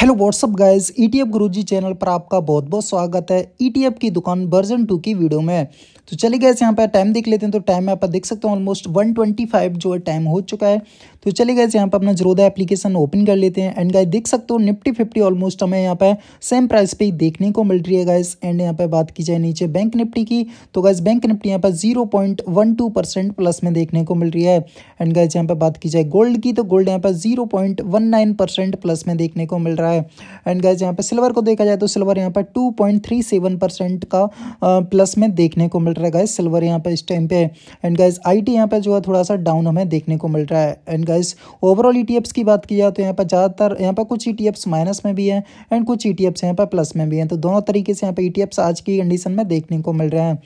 hello WhatsApp guys ETF Guruji channel पर आपका बहुत बहुत स्वागत है ईटीएफ e की दुकान वर्जन टू की वीडियो में तो चलिए गए यहाँ पर टाइम देख लेते हैं तो टाइम में आप देख सकते हो ऑलमोस्ट 125 जो है टाइम हो चुका है तो चलिए गए यहाँ पर अपना जरोदा एप्लीकेशन ओपन कर लेते हैं एंड गाइस देख सकते हो निफ्टी फिफ्टी ऑलमोस्ट हमें यहाँ पर सेम प्राइस पे ही देखने को मिल रही है गाइस एंड यहाँ पर बात की जाए नीचे बैंक निफ्टी की तो गाइज बैंक निफ्टी यहाँ पर जीरो प्लस में देखने को मिल रही है एंड गाइज यहाँ पर बात की जाए गोल्ड की तो गोल्ड यहाँ पर जीरो प्लस में देखने को मिल रहा है रहा है एंड गाइज यहाँ पर सिल्वर को देखा जाए तो सिल्वर यहाँ पर two point three seven percent का प्लस में देखने को मिल रहा है गाइज सिल्वर यहाँ पर इस टाइम पे एंड गाइज आई टी यहाँ पर जो है थोड़ा सा डाउन हमें देखने को मिल रहा है and guys overall E T Fs की बात की जाए तो यहाँ पर ज़्यादातर यहाँ पर कुछ ई टी एफ्स माइनस में भी हैं एंड कुछ ई टी एफ्स यहाँ पर प्लस में भी हैं तो दोनों तरीके से यहाँ पर ई टी एफ्स आज की कंडीशन में देखने को मिल रहे हैं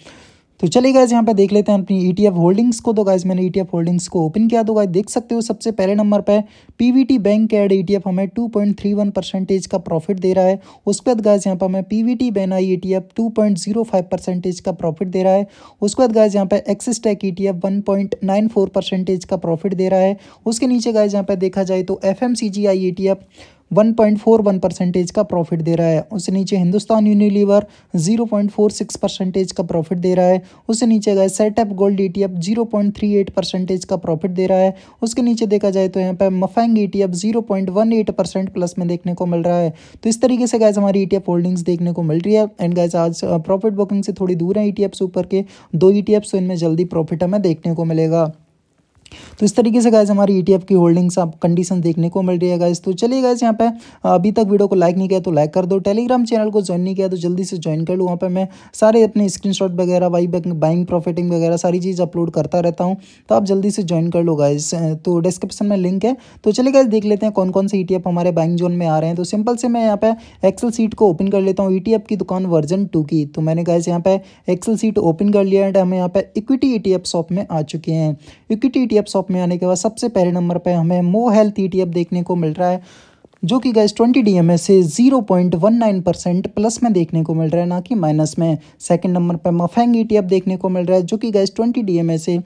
तो चलिए गाइज यहाँ पे देख लेते हैं अपनी ई e होल्डिंग्स को तो गाइज मैंने ई e होल्डिंग्स को ओपन किया तो गाइज देख सकते हो सबसे पहले नंबर पर पीवीटी बैंक के एड ई हमें 2.31 परसेंटेज का प्रॉफिट दे रहा है उसके बाद गाइज यहाँ पर हमें PVT bank I E percentage का प्रॉफिट दे रहा है उसके बाद गाइज यहाँ पर एक्सिस टैक ई 1.94 परसेंटेज का प्रॉफिट दे रहा है उसके नीचे गाइज यहाँ पर देखा जाए तो F M C G I E 1.41 percentage का प्रॉफिट दे रहा है उससे नीचे हिंदुस्तान यूनिलीवर 0.46 परसेंटेज का प्रॉफिट दे रहा है उससे नीचे गए setup gold E T F zero percentage का प्रॉफिट दे रहा है उसके नीचे देखा जाए तो यहाँ पर MAFANG E T F zero percent plus में देखने को मिल रहा है तो इस तरीके से गैस हमारी ई टी एफ होल्डिंग्स देखने को मिल रही है एंड गैस आज प्रॉफिट बुकिंग से थोड़ी दूर है ई टी एफ्स ऊपर के दो ई टी एफ्स इनमें जल्दी प्रॉफिट हमें देखने को मिलेगा तो इस तरीके से गाइज हमारी ई e की होल्डिंग्स आप कंडीशन देखने को मिल रही है गाइज तो चलिए गाइज यहाँ पे अभी तक वीडियो को लाइक नहीं किया तो लाइक कर दो टेलीग्राम चैनल को ज्वाइन नहीं किया तो जल्दी से ज्वाइन कर लो वहाँ पर मैं सारे अपने स्क्रीनशॉट वगैरह वाई बाइंग प्रॉफिटिंग वगैरह सारी चीज़ अपलोड करता रहता हूँ तो आप जल्दी से ज्वाइन कर लो गाइज तो डिस्क्रिप्शन में लिंक है तो चलिए गाइज देख लेते हैं कौन कौन से ई e हमारे बाइंग जोन में आ रहे हैं तो सिंपल से मैं यहाँ पे एक्सल सीट को ओपन कर लेता हूँ ई e की दुकान वर्जन टू की तो मैंने गाइज यहाँ पे एक्सल सीट ओपन कर लिया एंड हमें यहाँ पे इक्विटी ई शॉप में आ चुके हैं इक्विटी ई शॉप में आने के बाद सबसे पहले नंबर पर हमें मो हेल्थ ई देखने को मिल रहा है जो कि गैस ट्वेंटी डी से zero point one nine percent plus में देखने को मिल रहा है ना कि माइनस में सेकंड नंबर पर मफेंग ई देखने को मिल रहा है जो कि गैस ट्वेंटी डी से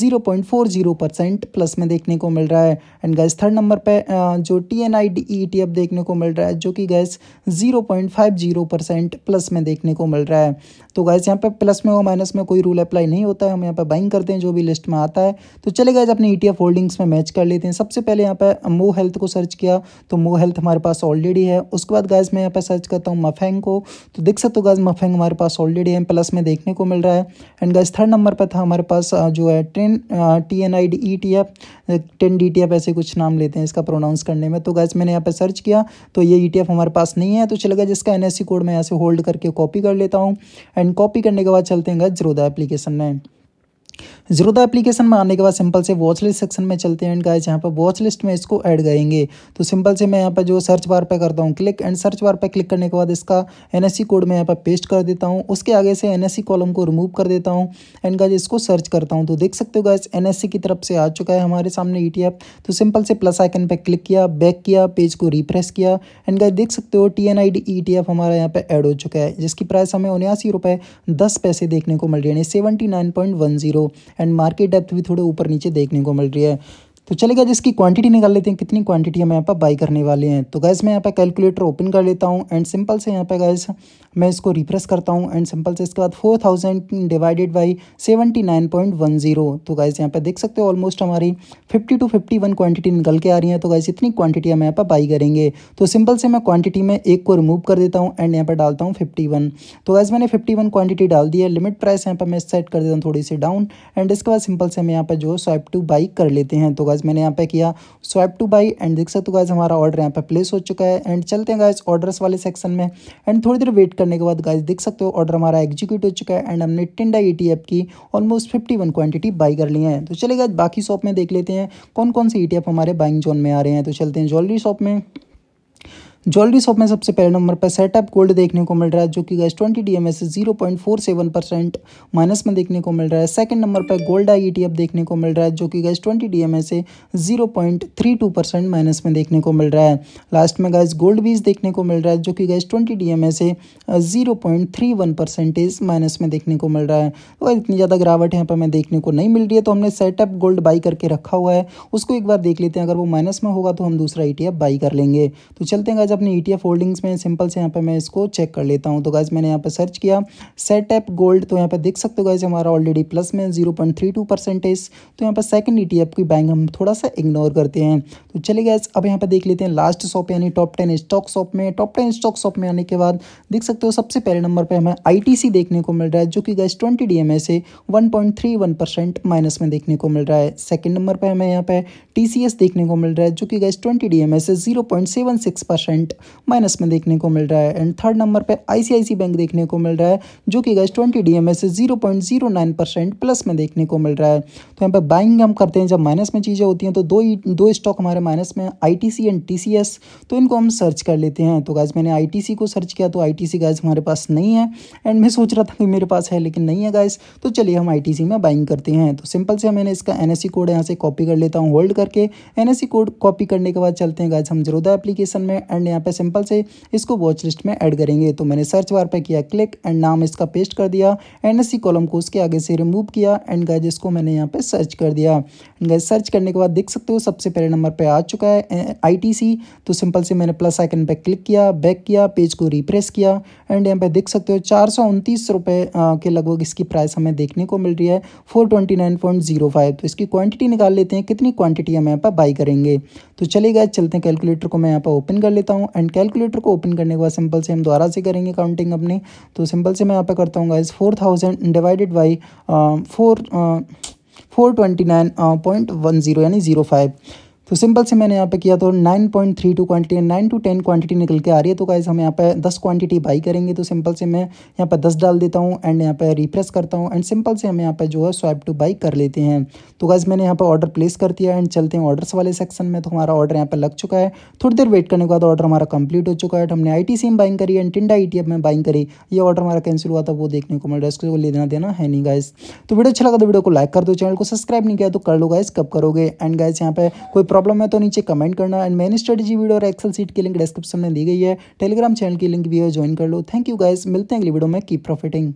zero point four zero percent plus में देखने को मिल रहा है एंड गैस थर्ड नंबर पर जो T N I D E देखने को मिल रहा है जो कि guys zero point five zero percent plus में देखने को मिल रहा है तो गैस यहाँ पर प्लस में और माइनस में कोई रूल अप्लाई नहीं होता है हम यहाँ पर बाइंग करते हैं जो भी लिस्ट में आता है तो चले गए अपने ई e होल्डिंग्स में मैच कर लेते हैं सबसे पहले यहाँ पर मो हेल्थ को सर्च किया तो मो हेल्थ हमारे पास ऑलरेडी है उसके बाद गाइज मैं यहाँ पर सर्च करता हूँ मफेंग को तो देख सकते हो गाइज मफेंग हमारे पास ऑलरेडी है प्लस में देखने को मिल रहा है एंड गाइज थर्ड नंबर पर था हमारे पास जो है ट्रेन T N I D E T F ten D T F ऐसे कुछ नाम लेते हैं इसका प्रोनाउंस करने में तो गाइज मैंने यहाँ पर सर्च किया तो ये ई टी एफ हमारे पास नहीं है तो चले गए जिसका एन एस सी कोड मैं यहाँ से होल्ड करके कॉपी कर लेता हूँ एंड कॉपी करने के बाद चलते हैं गाइज जरोदा एप्लीकेशन में जीरो द एप्लीकेशन में आने के बाद सिंपल से वॉच लिस्ट सेक्शन में चलते हैं एंड गाइस यहाँ पर वॉच लिस्ट में इसको ऐड करेंगे तो सिंपल से मैं यहाँ पर जो सर्च बार पर करता हूँ क्लिक एंड सर्च बार पर क्लिक करने के बाद इसका एन कोड मैं यहाँ पर पेस्ट कर देता हूँ उसके आगे से एन कॉलम को रिमूव कर देता हूँ एंड गाइज इसको सर्च करता हूँ तो देख सकते हो गाइज एन की तरफ से आ चुका है हमारे सामने ई e तो सिंपल से प्लस आइकन पर क्लिक किया बैक किया पेज को रिफ्रेश किया एंड गाइज देख सकते हो T N I D E T F हमारा यहाँ पर एड हो चुका है जिसकी प्राइस हमें उन्यासी रुपये दस पैसे देखने को मिल रही है seventy nine point one zero and market depth भी थोड़े ऊपर नीचे देखने को मिल रही है तो चलेगा जिसकी क्वांटिटी निकाल लेते हैं कितनी क्वांटिटी हम यहाँ पर बाई करने वाले हैं तो गैस मैं यहाँ पर कैलकुलेटर ओपन कर लेता हूँ एंड सिंपल से यहाँ पर गैस मैं इसको रिप्रेस करता हूँ एंड सिंपल से इसके बाद four thousand divided by seventy nine point one zero तो गैस यहाँ पर देख सकते हो ऑलमोस्ट हमारी fifty two fifty one quantity निकल के आ रही है तो गैस इतनी क्वांटिटी हम यहाँ पर बाई करेंगे तो सिंपल से मैं क्वांटिटी में एक को रिमूव कर देता हूँ एंड यहाँ पर डालता हूँ फिफ्टी वन तो गैस मैंने फिफ्टी वन क्वांटिटी डाल दी है लिमिट प्राइस यहाँ पर मैं सेट कर देता हूँ थोड़ी सी डाउन एंड इसके बाद सिंपल से हम यहाँ पर जो स्वाइप टू बाई कर लेते हैं तो गाइज मैंने यहाँ पे किया स्वाइप टू बाई एंड देख सकते हो गाइज हमारा ऑर्डर यहाँ पे प्लेस हो चुका है एंड चलते हैं गाइज ऑर्डर्स वाले सेक्शन में एंड थोड़ी देर वेट करने के बाद गाइज देख सकते हो ऑर्डर हमारा एग्जीक्यूट हो चुका है एंड हमने टिंडा ई e की almost fifty one quantity buy कर ली है तो चले गाइज बाकी शॉप में देख लेते हैं कौन कौन से ई e हमारे बाइंग जोन में आ रहे हैं तो चलते हैं ज्वेलरी शॉप में ज्वेलरी शॉप में सबसे पहले नंबर पर सेटअप गोल्ड देखने को मिल रहा है जो कि guys twenty D M S zero point four seven percent minus में देखने को मिल रहा है सेकंड नंबर पर gold I E T F देखने को मिल रहा है जो कि guys twenty D M S zero point three two percent minus में देखने को मिल रहा है लास्ट में गैस गोल्ड बीज देखने को मिल रहा है जो कि guys twenty D M S zero point three one percentage minus में देखने को मिल रहा है तो इतनी ज़्यादा गिरावट यहाँ पर हमें देखने को नहीं मिल रही है तो हमने सेटअप गोल्ड बाई करके रखा हुआ है उसको एक बार देख लेते हैं अगर वो माइनस में होगा तो हम दूसरा ई टी एफ बाई कर लेंगे तो चलते हैं गाइज अपने ई e होल्डिंग्स में सिंपल से यहाँ पर मैं इसको चेक कर लेता हूँ तो गाइज मैंने यहाँ पर सर्च किया सेट एप गोल्ड तो यहाँ पर देख सकते हो गाइज हमारा ऑलरेडी प्लस में zero point three two percentage तो यहाँ पर सेकंड ई की बैंक हम थोड़ा सा इग्नोर करते हैं तो चलिए गाइज अब यहाँ पर देख लेते हैं लास्ट शॉप यानी टॉप टेन स्टॉक शॉप में टॉप टेन स्टॉक शॉप में आने के बाद देख सकते हो सबसे पहले नंबर पर हमें आई देखने को मिल रहा है जो कि गाइज ट्वेंटी डी से one point three one percent minus में देखने को मिल रहा है सेकेंड नंबर पर हमें यहाँ पर टी देखने को मिल रहा है जो कि गाइज ट्वेंटी डी से zero point seven six percent percent minus में देखने को मिल रहा है एंड थर्ड नंबर पर आई बैंक देखने को मिल रहा है जो कि guys twenty D M S zero point zero nine percent plus में देखने को मिल रहा है तो यहाँ पर बाइंग हम करते हैं जब माइनस में चीज़ें होती हैं तो दो दो स्टॉक हमारे माइनस में I T C and T C S तो इनको हम सर्च कर लेते हैं तो गैस मैंने आई टी सी को सर्च किया तो आई टी सी गैस हमारे पास नहीं है एंड मैं सोच रहा था कि मेरे पास है लेकिन नहीं है गैस तो चलिए हम आई टी सी में बाइंग करते हैं तो सिंपल से मैंने इसका एन एस सी कोड यहाँ से कॉपी कर लेता हूँ होल्ड करके N S C code copy करने के बाद चलते हैं गैस हम जरोदा एप्लीकेशन में एंड यहाँ पे सिंपल से इसको वॉच लिस्ट में ऐड करेंगे तो मैंने सर्च बार पर किया क्लिक एंड नाम इसका पेस्ट कर दिया एंड इसी कॉलम को उसके आगे से रिमूव किया एंड गाइज इसको मैंने यहाँ पे सर्च कर दिया एंड गाइज सर्च करने के बाद देख सकते हो सबसे पहले नंबर पर आ चुका है आई तो सिंपल से मैंने प्लस आइकन पर क्लिक किया बैक किया पेज को रिप्रेस किया एंड यहाँ पे देख सकते हो चार रुपए के लगभग इसकी प्राइस हमें देखने को मिल रही है four twenty nine point zero five तो इसकी क्वांटिटी निकाल लेते हैं कितनी क्वांटिटी हम यहाँ पर बाई करेंगे तो चलिए गए चलते हैं कैलकुलेटर को मैं यहाँ पर ओपन कर लेता हूँ हूँ एंड कैलकुलेटर को ओपन करने के बाद सिंपल से हम दोबारा से करेंगे काउंटिंग अपनी तो सिंपल से मैं यहाँ पे करता हूँ guys four thousand divided by four four twenty nine point one zero यानी ज़ीरो फाइव तो सिंपल से मैंने यहाँ पे किया तो 9.32 quantity nine two ten quantity निकल के आ रही है तो गाइज हम यहाँ पे 10 क्वान्टिटी बाई करेंगे तो सिंपल से मैं यहाँ पे 10 डाल देता हूँ एंड यहाँ पे रिप्रेस करता हूँ एंड सिंपल से हम यहाँ पे जो है स्वैप टू बाई कर लेते हैं तो गाइज मैंने यहाँ पर ऑर्डर प्लेस कर दिया एंड चलते हैं ऑर्डर्स वाले सेक्शन में तो हमारा ऑर्डर यहाँ पर लग चुका है थोड़ी देर वेट करने के बाद ऑर्डर हमारा कंप्लीट हो चुका है हमने आई टी e में बाइंग करी एंड टिंडा ई में बाइंग करी ये ऑर्डर हमारा कैंसिल हुआ था वो देखने को मिल रहा है इसको लेना देना है नहीं गाइज तो वीडियो अच्छा लगा तो वीडियो को लाइक कर दो चैनल को सब्सक्राइब नहीं किया तो कर लो गाइज कब करोगे एंड गाइज यहाँ पे कोई प्रॉब्लम प्रॉब्लम है तो नीचे कमेंट करना एंड मैंने स्ट्रेटेजी वीडियो और एक्सेल सीट की लिंक डिस्क्रिप्शन में दी गई है टेलीग्राम चैनल की लिंक भी है ज्वाइन कर लो थैंक यू गाइज मिलते हैं अगली वीडियो में कीप प्रॉफिटिंग